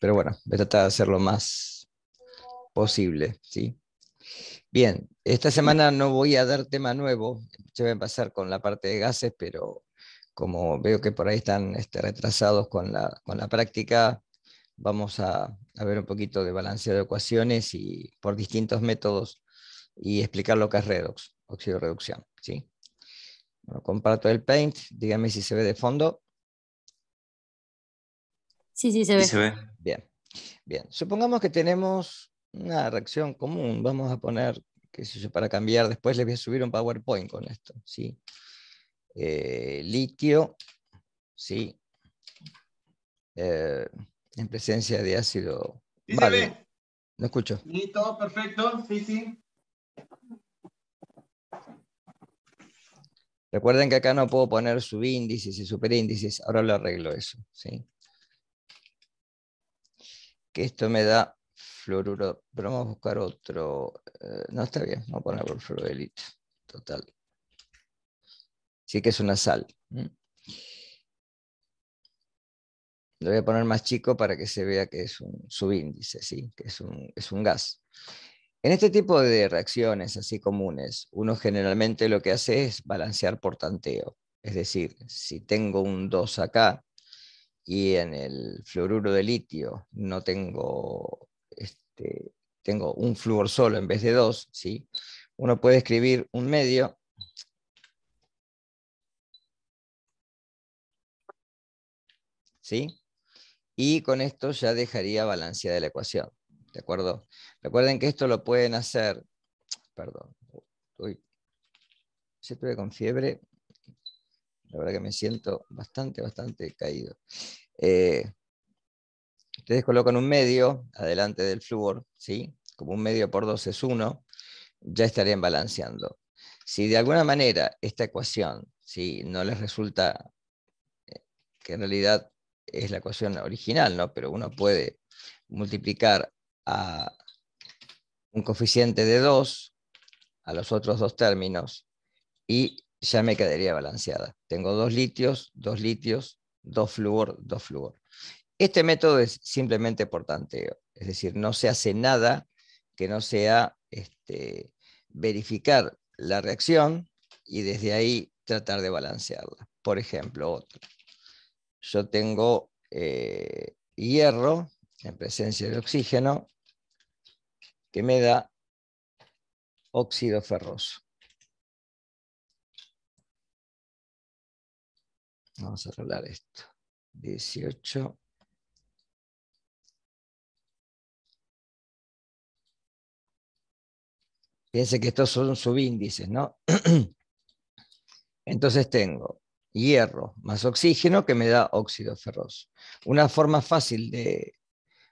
Pero bueno, voy a tratar de hacerlo más posible, ¿sí? Bien, esta semana no voy a dar tema nuevo, se va a pasar con la parte de gases, pero como veo que por ahí están este, retrasados con la, práctica, vamos a, ver un poquito de balance de ecuaciones y por distintos métodos y explicar lo que es redox, óxido reducción. ¿sí? Bueno, comparto el paint, dígame si se ve de fondo. Sí, sí, se ve. Bien, bien. Supongamos que tenemos una reacción común. Vamos a poner, qué sé yo, para cambiar, después les voy a subir un PowerPoint con esto, ¿sí? Eh, litio, ¿sí? Eh, en presencia de ácido. Sí, vale. se ve. Lo escucho. Listo, perfecto, sí, sí. Recuerden que acá no puedo poner subíndices y superíndices, ahora lo arreglo eso, ¿sí? que esto me da fluoruro, pero vamos a buscar otro. Eh, no está bien, vamos a poner por fluorelite. Total. Sí que es una sal. Lo voy a poner más chico para que se vea que es un subíndice, ¿sí? que es un, es un gas. En este tipo de reacciones así comunes, uno generalmente lo que hace es balancear por tanteo. Es decir, si tengo un 2 acá, y en el fluoruro de litio no tengo, este, tengo un flúor solo en vez de dos, ¿sí? uno puede escribir un medio ¿sí? y con esto ya dejaría balanceada la ecuación. ¿De acuerdo? Recuerden que esto lo pueden hacer, perdón, se tuve con fiebre, la verdad que me siento bastante, bastante caído. Eh, ustedes colocan un medio adelante del flúor, ¿sí? Como un medio por dos es uno, ya estarían balanceando. Si de alguna manera esta ecuación ¿sí? no les resulta, eh, que en realidad es la ecuación original, ¿no? Pero uno puede multiplicar a un coeficiente de 2 a los otros dos términos y ya me quedaría balanceada. Tengo dos litios, dos litios, dos flúor, dos flúor. Este método es simplemente por tanteo, es decir, no se hace nada que no sea este, verificar la reacción y desde ahí tratar de balancearla. Por ejemplo, otro. Yo tengo eh, hierro en presencia de oxígeno que me da óxido ferroso. Vamos a arreglar esto. 18. Fíjense que estos son subíndices, ¿no? Entonces tengo hierro más oxígeno que me da óxido ferroso. Una forma fácil de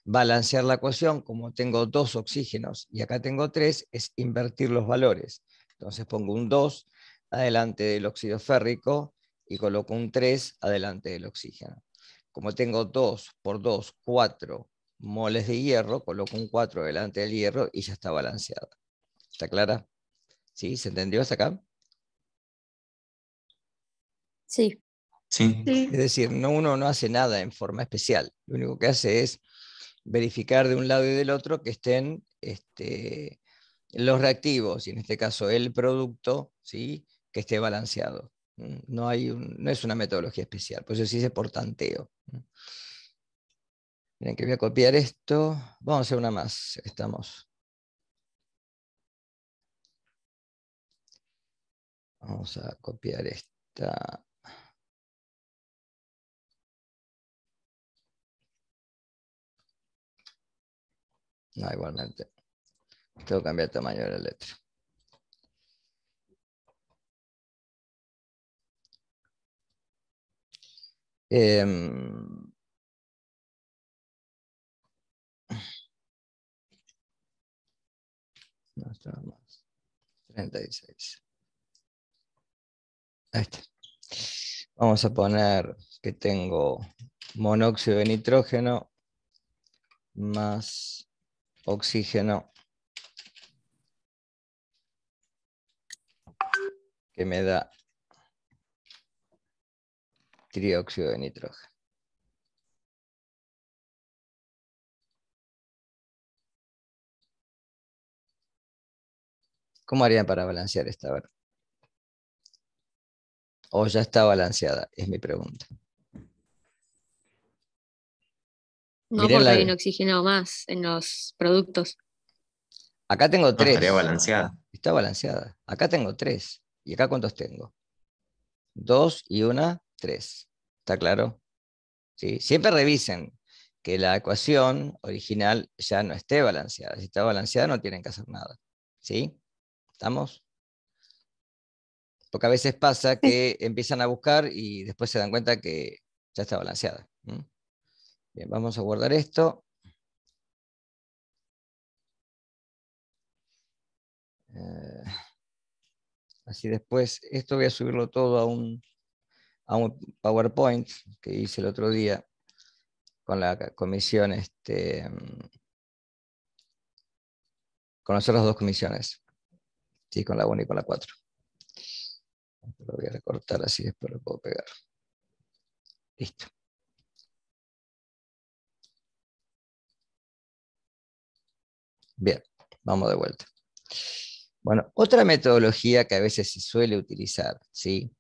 balancear la ecuación, como tengo dos oxígenos y acá tengo tres, es invertir los valores. Entonces pongo un 2 adelante del óxido férrico y coloco un 3 adelante del oxígeno. Como tengo 2 por 2, 4 moles de hierro, coloco un 4 delante del hierro y ya está balanceada. ¿Está clara? ¿Sí? ¿Se entendió hasta acá? Sí. sí. Es decir, no, uno no hace nada en forma especial. Lo único que hace es verificar de un lado y del otro que estén este, los reactivos, y en este caso el producto, ¿sí? que esté balanceado. Mm, no, hay no es una metodología especial, por eso se dice por tanteo. Miren que voy a copiar esto. Vamos a hacer una más. Estamos. Vamos a copiar esta. No, igualmente. Tengo que cambiar el tamaño de la letra. 36. Em, Vamos a poner que tengo monóxido de nitrógeno más oxígeno que me da trióxido de nitrógeno. ¿Cómo harían para balancear esta? ¿O ya está balanceada? Es mi pregunta. No, porque hay un oxígeno más en los productos. Acá tengo tres. estaría balanceada. Está balanceada. Acá tengo tres. ¿Y acá cuántos tengo? Dos y una 3. ¿Está claro? ¿Sí? Siempre revisen que la ecuación original ya no esté balanceada. Si está balanceada no tienen que hacer nada. ¿Sí? ¿Estamos? Porque a veces pasa que empiezan a buscar y después se dan cuenta que ya está balanceada. Bien, vamos a guardar esto. Eh, así después, esto voy a subirlo todo a un a un PowerPoint que hice el otro día con la comisión, este, con las otras dos comisiones, sí, con la 1 y con la 4. Lo voy a recortar así, después lo puedo pegar. Listo. Bien, vamos de vuelta. Bueno, otra metodología que a veces se suele utilizar, ¿sí?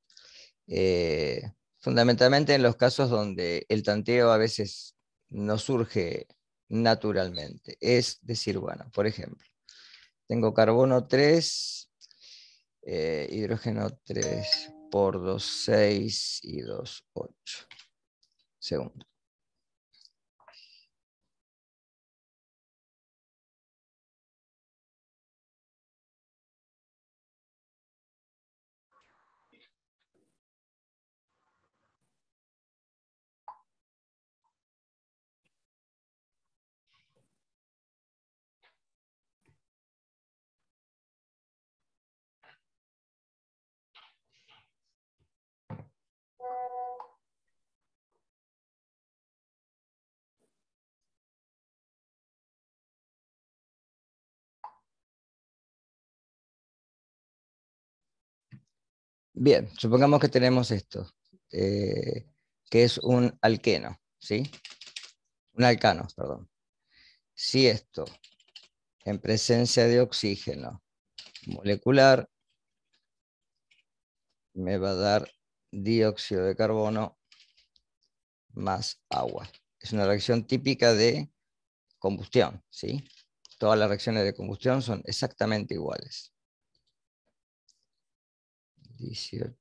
Eh, fundamentalmente en los casos donde el tanteo a veces no surge naturalmente. Es decir, bueno, por ejemplo, tengo carbono 3, eh, hidrógeno 3 por 2, 6 y 2, 8. Segundo. Bien, supongamos que tenemos esto, eh, que es un alqueno, ¿sí? Un alcano, perdón. Si esto, en presencia de oxígeno molecular, me va a dar dióxido de carbono más agua. Es una reacción típica de combustión, ¿sí? Todas las reacciones de combustión son exactamente iguales. 18.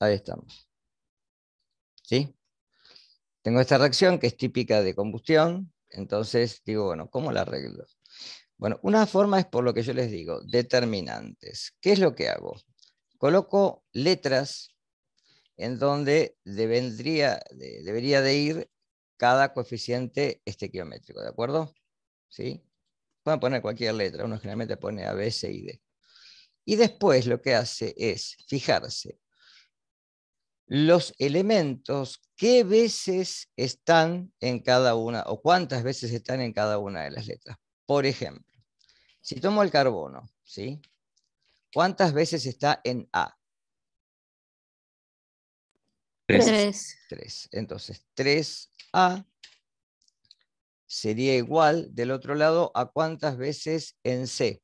Ahí estamos. ¿sí? Tengo esta reacción que es típica de combustión, entonces digo, bueno, ¿cómo la arreglo? Bueno, una forma es por lo que yo les digo, determinantes. ¿Qué es lo que hago? Coloco letras en donde debería de ir cada coeficiente estequiométrico, ¿de acuerdo? ¿Sí? Pueden poner cualquier letra, uno generalmente pone A, B, C y D. Y después lo que hace es fijarse los elementos qué veces están en cada una o cuántas veces están en cada una de las letras. Por ejemplo, si tomo el carbono, ¿sí? ¿Cuántas veces está en A? Tres. Tres. Entonces, 3A sería igual del otro lado a cuántas veces en C.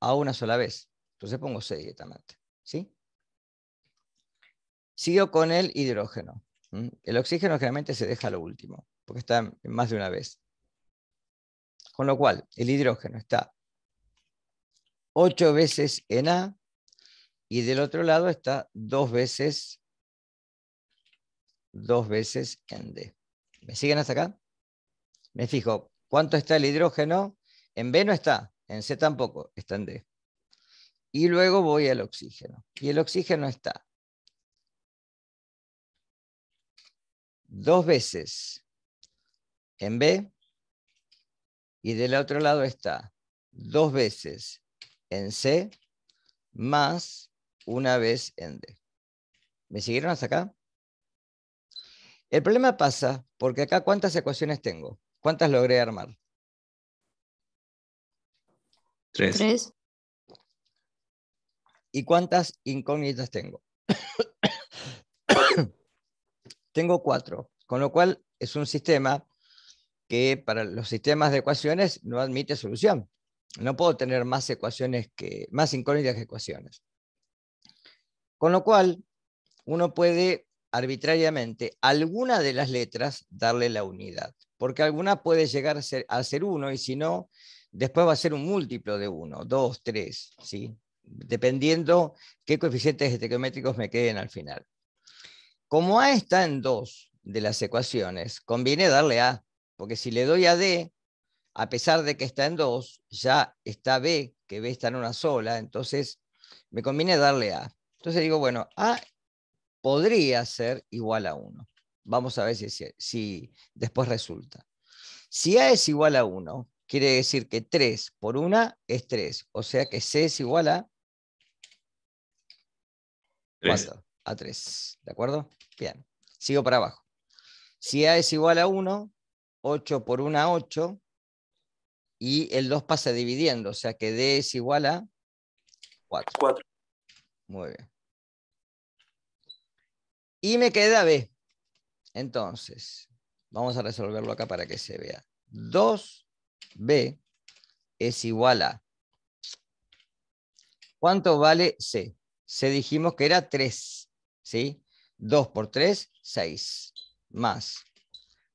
A una sola vez. Entonces pongo C directamente. ¿Sí? Sigo con el hidrógeno. El oxígeno generalmente se deja lo último, porque está más de una vez. Con lo cual, el hidrógeno está ocho veces en A y del otro lado está dos veces, dos veces en D. ¿Me siguen hasta acá? Me fijo, ¿cuánto está el hidrógeno? En B no está, en C tampoco, está en D. Y luego voy al oxígeno. Y el oxígeno está dos veces en B y del otro lado está dos veces en C más una vez en D. ¿Me siguieron hasta acá? El problema pasa porque acá cuántas ecuaciones tengo. ¿Cuántas logré armar? Tres. ¿Y cuántas incógnitas tengo? tengo cuatro, con lo cual es un sistema que para los sistemas de ecuaciones no admite solución. No puedo tener más ecuaciones que, más incógnitas que ecuaciones. Con lo cual, uno puede arbitrariamente alguna de las letras darle la unidad, porque alguna puede llegar a ser, a ser uno y si no, después va a ser un múltiplo de uno, dos, tres, ¿sí? dependiendo qué coeficientes estequiométricos me queden al final. Como A está en dos de las ecuaciones, conviene darle A, porque si le doy a D, a pesar de que está en dos, ya está B, que B está en una sola, entonces me conviene darle A. Entonces digo, bueno, A podría ser igual a 1. Vamos a ver si, si después resulta. Si A es igual a 1, quiere decir que 3 por 1 es 3. O sea que C es igual a... A 3. ¿De acuerdo? Bien, sigo para abajo. Si A es igual a 1, 8 por 1, 8. Y el 2 pasa dividiendo, o sea que D es igual a 4. 4. Muy bien. Y me queda B. Entonces, vamos a resolverlo acá para que se vea. 2B es igual a... ¿Cuánto vale C? C dijimos que era 3, ¿sí? 2 por 3, 6. Más.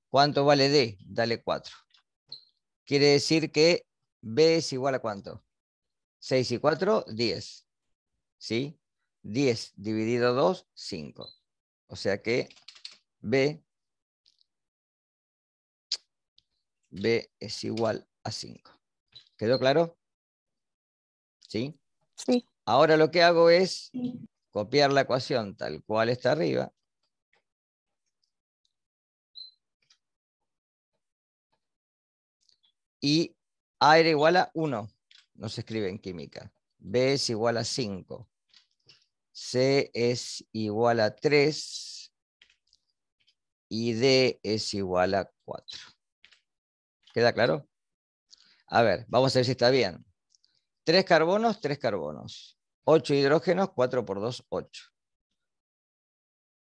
¿Cuánto vale D? Dale 4. Quiere decir que B es igual a cuánto? 6 y 4, 10. ¿Sí? 10 dividido 2, 5. O sea que B, B es igual a 5. ¿Quedó claro? ¿Sí? Sí. Ahora lo que hago es copiar la ecuación tal cual está arriba. Y A era igual a 1, Nos escribe en química. B es igual a 5. C es igual a 3. Y D es igual a 4. ¿Queda claro? A ver, vamos a ver si está bien. Tres carbonos, tres carbonos. 8 hidrógenos, 4 por 2, 8.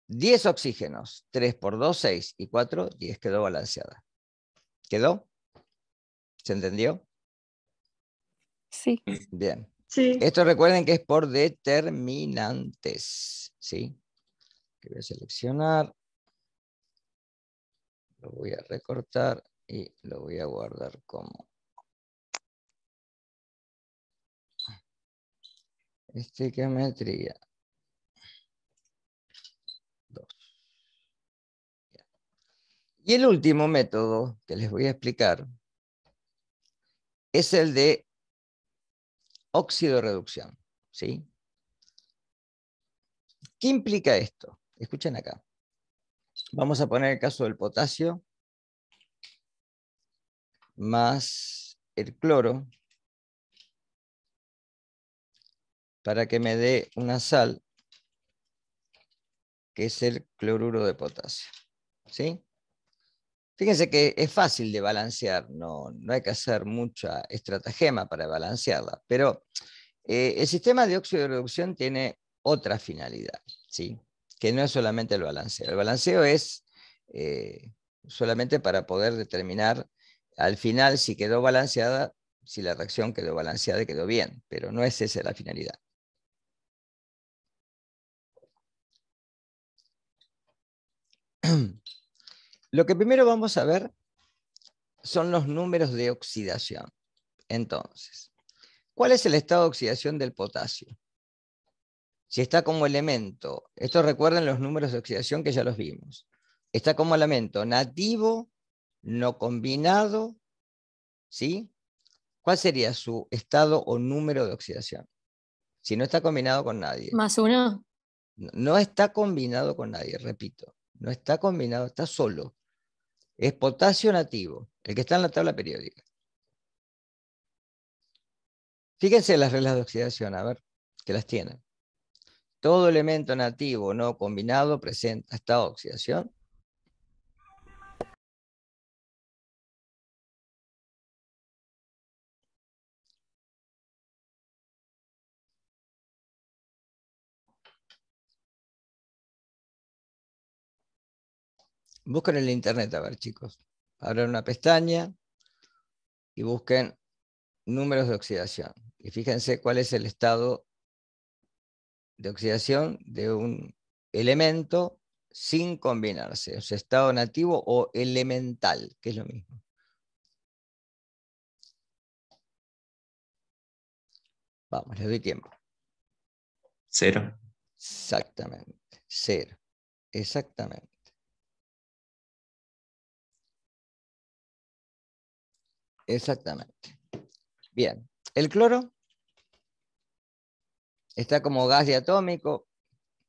10 oxígenos, 3 por 2, 6 y 4, 10 quedó balanceada. ¿Quedó? ¿Se entendió? Sí. Bien. Esto recuerden que es por determinantes. ¿Sí? Que voy a seleccionar. Lo voy a recortar y lo voy a guardar como Este, y el último método que les voy a explicar es el de óxido reducción. ¿Qué implica esto? Escuchen acá. Vamos a poner el caso del potasio más el cloro para que me dé una sal que es el cloruro de potasio. ¿Sí? Fíjense que es fácil de balancear, no, no hay que hacer mucha estratagema para balancearla, pero eh, el sistema de óxido de reducción tiene otra finalidad, ¿sí? que no es solamente el balanceo. El balanceo es eh, solamente para poder determinar al final si quedó balanceada, si la reacción quedó balanceada y quedó bien, pero no es esa la finalidad. Lo que primero vamos a ver son los números de oxidación. Entonces, ¿cuál es el estado de oxidación del potasio? Si está como elemento, esto recuerden los números de oxidación que ya los vimos. Está como elemento nativo, no combinado, ¿sí? ¿Cuál sería su estado o número de oxidación? Si no está combinado con nadie. Más uno. No está combinado con nadie, repito no está combinado, está solo. Es potasio nativo, el que está en la tabla periódica. Fíjense las reglas de oxidación, a ver, que las tienen. Todo elemento nativo no combinado presenta estado de oxidación Busquen en el internet, a ver, chicos. Abran una pestaña y busquen números de oxidación. Y fíjense cuál es el estado de oxidación de un elemento sin combinarse, o sea, estado nativo o elemental, que es lo mismo. Vamos, les doy tiempo. Cero. Exactamente, cero. Exactamente. Exactamente. Bien, el cloro está como gas diatómico,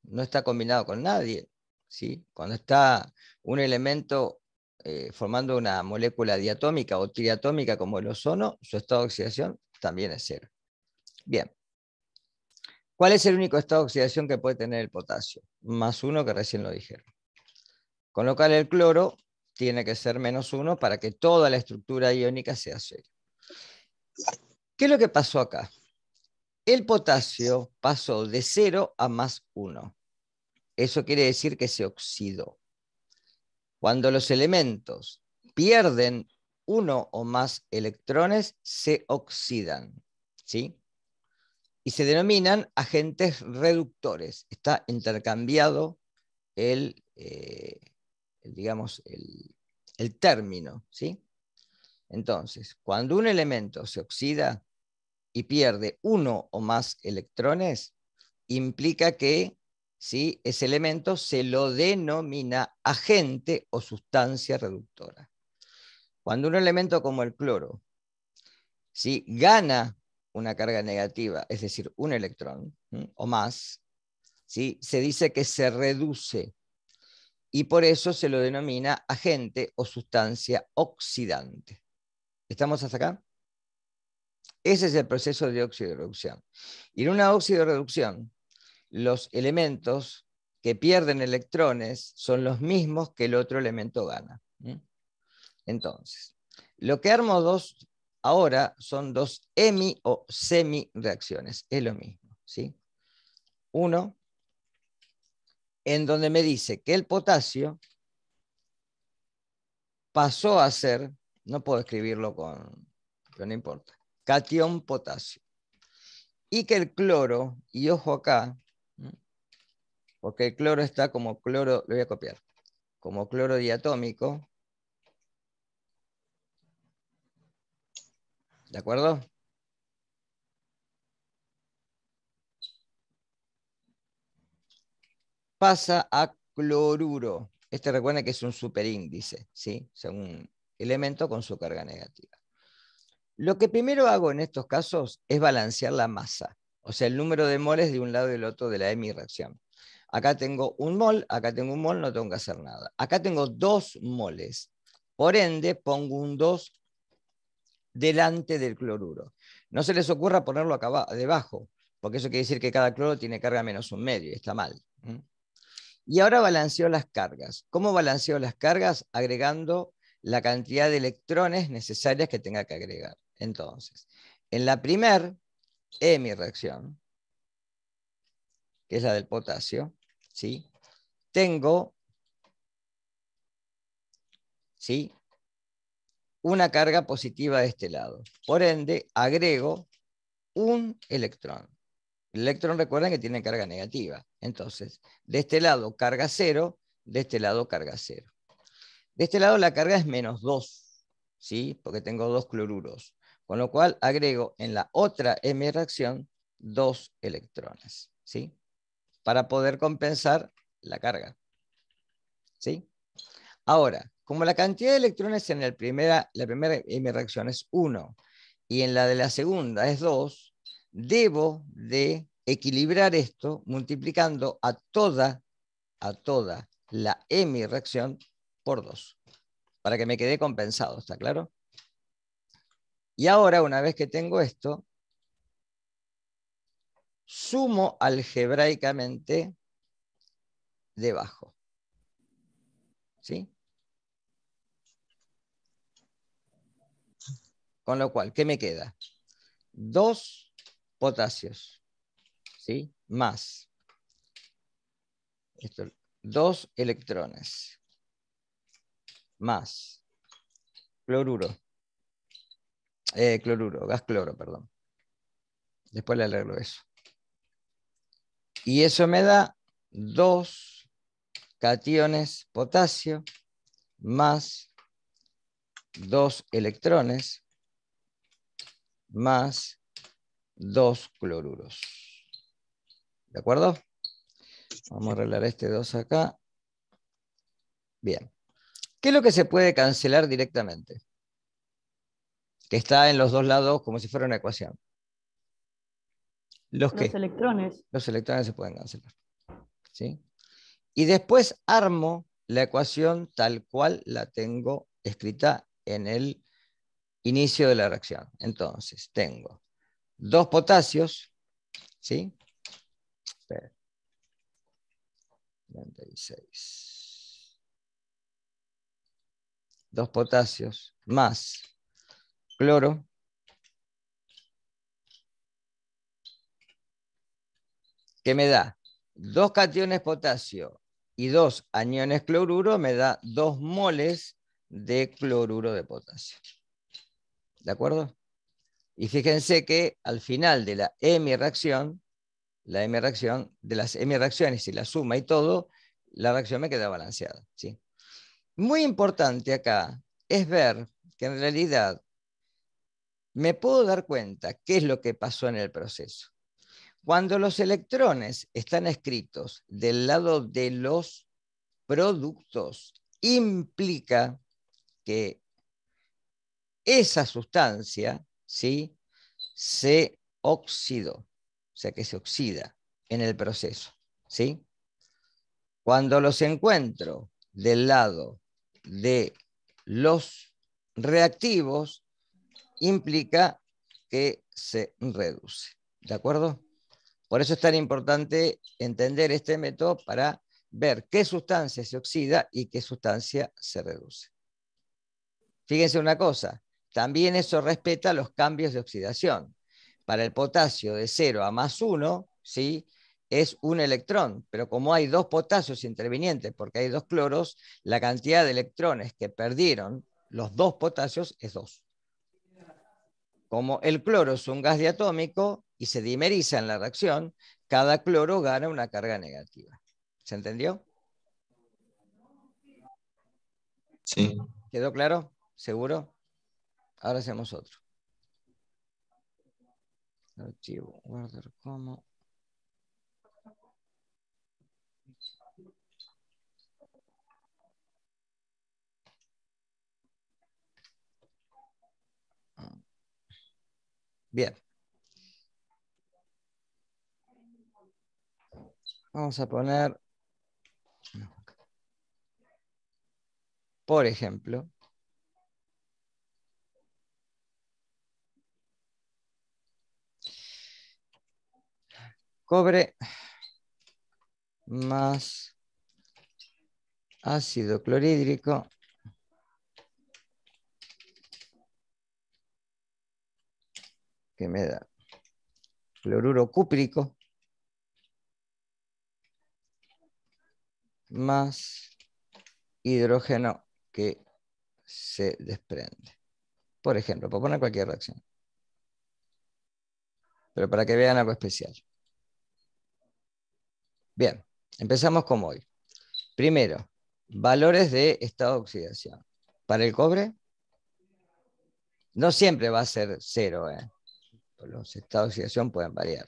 no está combinado con nadie. ¿sí? Cuando está un elemento eh, formando una molécula diatómica o triatómica como el ozono, su estado de oxidación también es cero. Bien. ¿Cuál es el único estado de oxidación que puede tener el potasio? Más uno que recién lo dijeron. Con el cloro tiene que ser menos uno para que toda la estructura iónica sea cero. ¿Qué es lo que pasó acá? El potasio pasó de cero a más uno. Eso quiere decir que se oxidó. Cuando los elementos pierden uno o más electrones, se oxidan. ¿sí? Y se denominan agentes reductores. Está intercambiado el, eh, digamos, el, término, ¿sí? Entonces, cuando un elemento se oxida y pierde uno o más electrones, implica que ese elemento se lo denomina agente o sustancia reductora. Cuando un elemento como el cloro si gana una carga negativa, es decir, un electrón o más, si se dice que se reduce y por eso se lo denomina agente o sustancia oxidante. ¿Estamos hasta acá? Ese es el proceso de reducción. Y en una reducción, los elementos que pierden electrones son los mismos que el otro elemento gana. Entonces, lo que armo dos ahora son dos hemi o semi reacciones. Es lo mismo. ¿sí? Uno en donde me dice que el potasio pasó a ser, no puedo escribirlo con, pero no importa, cation potasio. Y que el cloro, y ojo acá, porque el cloro está como cloro, lo voy a copiar, como cloro diatómico. ¿De acuerdo? pasa a cloruro. Este recuerda que es un superíndice, ¿sí? un elemento con su carga negativa. Lo que primero hago en estos casos es balancear la masa, o sea, el número de moles de un lado y del otro de la reacción. Acá tengo un mol, acá tengo un mol, no tengo que hacer nada. Acá tengo dos moles. Por ende, pongo un 2 delante del cloruro. No se les ocurra ponerlo acá debajo, porque eso quiere decir que cada cloro tiene carga menos un medio, y está mal. Y ahora balanceó las cargas. ¿Cómo balanceó las cargas? Agregando la cantidad de electrones necesarias que tenga que agregar. Entonces, en la primer, E mi reacción, que es la del potasio, ¿sí? tengo ¿sí? una carga positiva de este lado. Por ende, agrego un electrón. El electrón recuerden que tiene carga negativa. Entonces, de este lado carga cero, de este lado carga cero. De este lado la carga es menos 2, ¿sí? porque tengo dos cloruros. Con lo cual agrego en la otra M reacción dos electrones, ¿sí? Para poder compensar la carga, ¿sí? Ahora, como la cantidad de electrones en primera, la primera M reacción es 1 y en la de la segunda es 2, debo de equilibrar esto multiplicando a toda, a toda la E reacción por 2, para que me quede compensado, ¿está claro? Y ahora, una vez que tengo esto, sumo algebraicamente debajo. ¿Sí? Con lo cual, ¿qué me queda? 2 potasios. ¿Sí? Más. Esto, dos electrones. Más. Cloruro. Eh, cloruro, gas cloro, perdón. Después le arreglo eso. Y eso me da dos cationes potasio más dos electrones más dos cloruros. ¿De acuerdo? Vamos a arreglar este 2 acá. Bien. ¿Qué es lo que se puede cancelar directamente? Que está en los dos lados como si fuera una ecuación. Los, los electrones. Los electrones se pueden cancelar. ¿sí? Y después armo la ecuación tal cual la tengo escrita en el inicio de la reacción. Entonces, tengo dos potasios, ¿sí? 96. Dos potasios más cloro. que me da? Dos cationes potasio y dos aniones cloruro me da dos moles de cloruro de potasio. ¿De acuerdo? Y fíjense que al final de la M reacción, la reacción, de las M reacciones y la suma y todo, la reacción me queda balanceada. ¿sí? Muy importante acá es ver que en realidad me puedo dar cuenta qué es lo que pasó en el proceso. Cuando los electrones están escritos del lado de los productos, implica que esa sustancia ¿sí? Se oxidó, o sea que se oxida en el proceso, ¿sí? Cuando los encuentro del lado de los reactivos, implica que se reduce, ¿de acuerdo? Por eso es tan importante entender este método para ver qué sustancia se oxida y qué sustancia se reduce. Fíjense una cosa, también eso respeta los cambios de oxidación. Para el potasio de 0 a más 1, ¿sí? es un electrón, pero como hay dos potasios intervinientes, porque hay dos cloros, la cantidad de electrones que perdieron los dos potasios es 2. Como el cloro es un gas diatómico y se dimeriza en la reacción, cada cloro gana una carga negativa. ¿Se entendió? Sí. ¿Quedó claro? ¿Seguro? Ahora hacemos otro. Archivo, guardar como. Bien. Vamos a poner, por ejemplo, cobre más ácido clorhídrico que me da cloruro cúprico más hidrógeno que se desprende. Por ejemplo, puedo poner cualquier reacción. Pero para que vean algo especial. Bien, empezamos como hoy. Primero, valores de estado de oxidación. Para el cobre, no siempre va a ser cero. ¿eh? Los estados de oxidación pueden variar.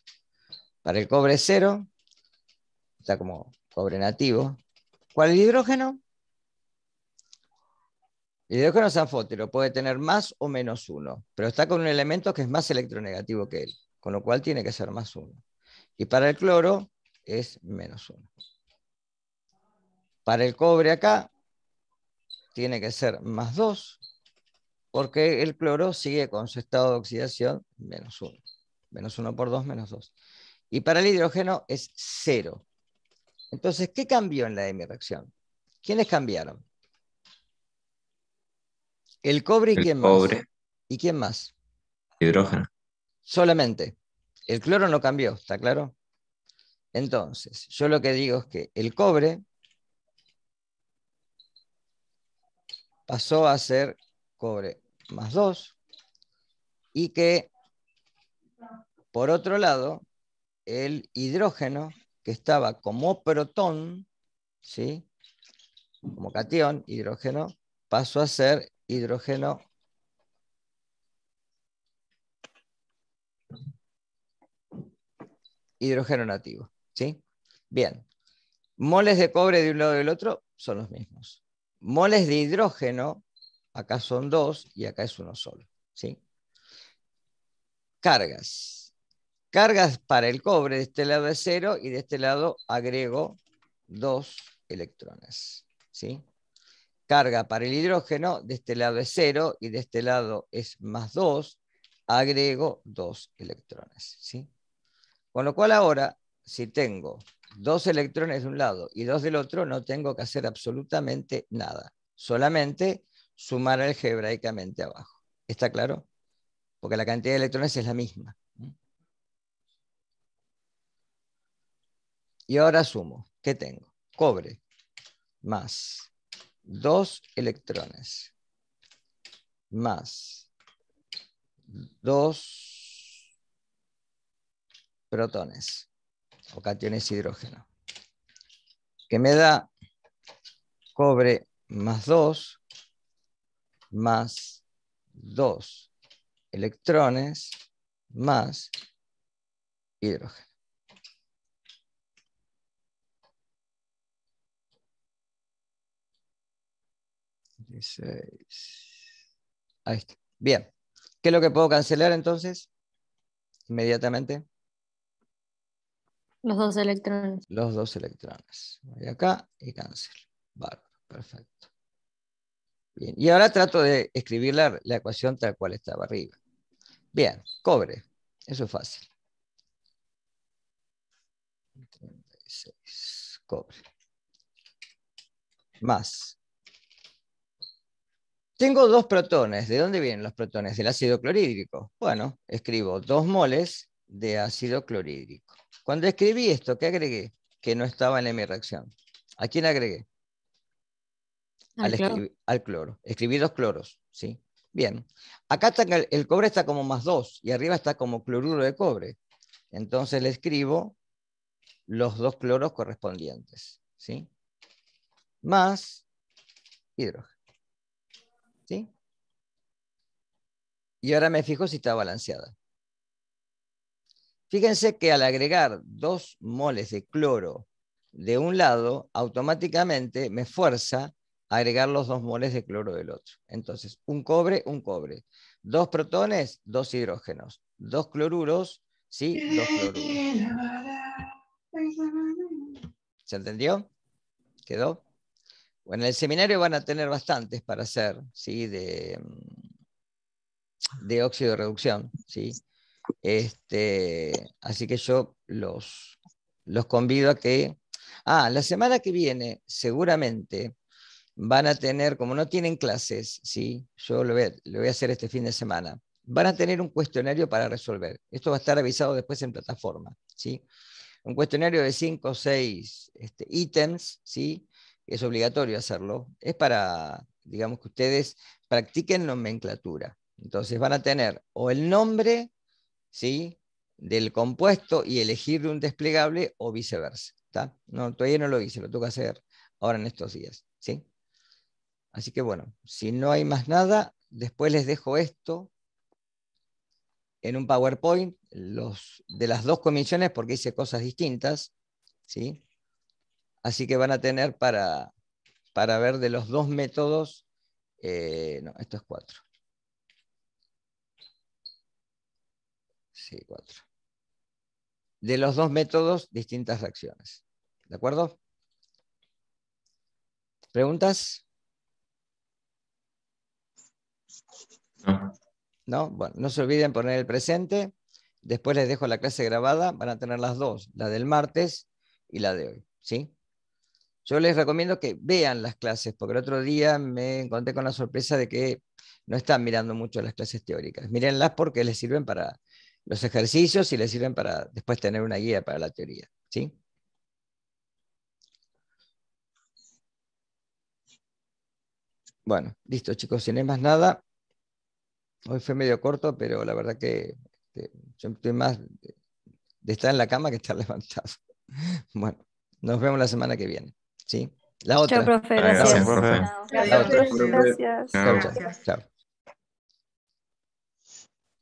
Para el cobre cero, está como cobre nativo. ¿Cuál es el hidrógeno? El hidrógeno anfótero. puede tener más o menos uno, pero está con un elemento que es más electronegativo que él, con lo cual tiene que ser más uno. Y para el cloro, es menos uno. Para el cobre acá tiene que ser más 2 porque el cloro sigue con su estado de oxidación menos uno. Menos uno por dos, menos 2. Y para el hidrógeno es cero. Entonces, ¿qué cambió en la de reacción? ¿Quiénes cambiaron? El cobre y quién más. ¿Y quién más? Hidrógeno. Solamente. El cloro no cambió, ¿está claro? Entonces, yo lo que digo es que el cobre pasó a ser cobre más 2 y que, por otro lado, el hidrógeno que estaba como protón, ¿sí? como cation, hidrógeno, pasó a ser hidrógeno hidrógeno nativo. Bien, moles de cobre de un lado y del otro son los mismos. Moles de hidrógeno, acá son dos y acá es uno solo, ¿sí? Cargas. Cargas para el cobre, de este lado es cero y de este lado agrego dos electrones, ¿sí? Carga para el hidrógeno, de este lado es cero y de este lado es más dos, agrego dos electrones, ¿sí? Con lo cual ahora si tengo dos electrones de un lado y dos del otro, no tengo que hacer absolutamente nada. Solamente sumar algebraicamente abajo. ¿Está claro? Porque la cantidad de electrones es la misma. Y ahora sumo. ¿Qué tengo? Cobre más dos electrones más dos protones o cationes hidrógeno, que me da cobre más 2 más Dos. electrones más hidrógeno. Ahí está. Bien. ¿Qué es lo que puedo cancelar entonces? Inmediatamente. Los dos electrones. Los dos electrones. Voy acá y cancel. Vale, perfecto. Bien, y ahora trato de escribir la, la ecuación tal cual estaba arriba. Bien, cobre. Eso es fácil. 36, cobre. Más. Tengo dos protones. ¿De dónde vienen los protones? Del ácido clorhídrico. Bueno, escribo dos moles de ácido clorhídrico. Cuando escribí esto, ¿qué agregué? Que no estaba en mi reacción. ¿A quién agregué? Al, cloro. Escribí dos cloros, ¿sí? Bien. Acá el, cobre está como más dos y arriba está como cloruro de cobre. Entonces le escribo los dos cloros correspondientes, ¿sí? Más hidrógeno. ¿Sí? Y ahora me fijo si está balanceada. Fíjense que al agregar dos moles de cloro de un lado, automáticamente me fuerza a agregar los dos moles de cloro del otro. Entonces, un cobre, un cobre. Dos protones, dos hidrógenos. Dos cloruros, sí, dos cloruros. ¿Se entendió? ¿Quedó? Bueno, en el seminario van a tener bastantes para hacer, ¿sí? De, mm, de óxido de reducción, ¿sí? Este, así que yo los, los convido a que... Ah, la semana que viene seguramente van a tener, como no tienen clases, ¿sí? yo lo voy, a, hacer este fin de semana, van a tener un cuestionario para resolver. Esto va a estar avisado después en plataforma. ¿sí? Un cuestionario de cinco o seis este, ítems, ¿sí? es obligatorio hacerlo, es para, digamos que ustedes practiquen nomenclatura. Entonces van a tener o el nombre ¿sí? del compuesto y elegir un desplegable o viceversa. No, todavía no lo hice, lo tengo que hacer ahora en estos días. ¿sí? Así que bueno, si no hay más nada, después les dejo esto en un PowerPoint los, de las dos comisiones porque hice cosas distintas. ¿sí? Así que van a tener para, ver de los dos métodos, eh, no, esto es cuatro. De los dos métodos, distintas reacciones ¿De acuerdo? ¿Preguntas? No. no. Bueno, no se olviden poner el presente. Después les dejo la clase grabada. Van a tener las dos, la del martes y la de hoy. ¿Sí? Yo les recomiendo que vean las clases, porque el otro día me encontré con la sorpresa de que no están mirando mucho las clases teóricas. Mírenlas porque les sirven para los ejercicios y les sirven para después tener una guía para la teoría. ¿sí? Bueno, listo chicos, si más nada, hoy fue medio corto, pero la verdad que este, yo estoy más de estar en la cama que estar levantado. Bueno, nos vemos la semana que viene. ¿sí? La otra. Chao, profe, gracias. Gracias, Gracias.